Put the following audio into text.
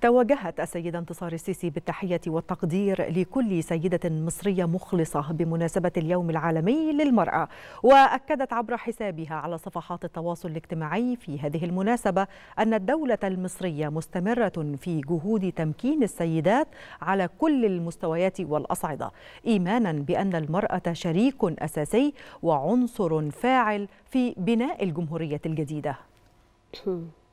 توجهت السيدة انتصار السيسي بالتحية والتقدير لكل سيدة مصرية مخلصة بمناسبة اليوم العالمي للمرأة وأكدت عبر حسابها على صفحات التواصل الاجتماعي في هذه المناسبة أن الدولة المصرية مستمرة في جهود تمكين السيدات على كل المستويات والأصعدة إيمانا بأن المرأة شريك أساسي وعنصر فاعل في بناء الجمهورية الجديدة. Hmm.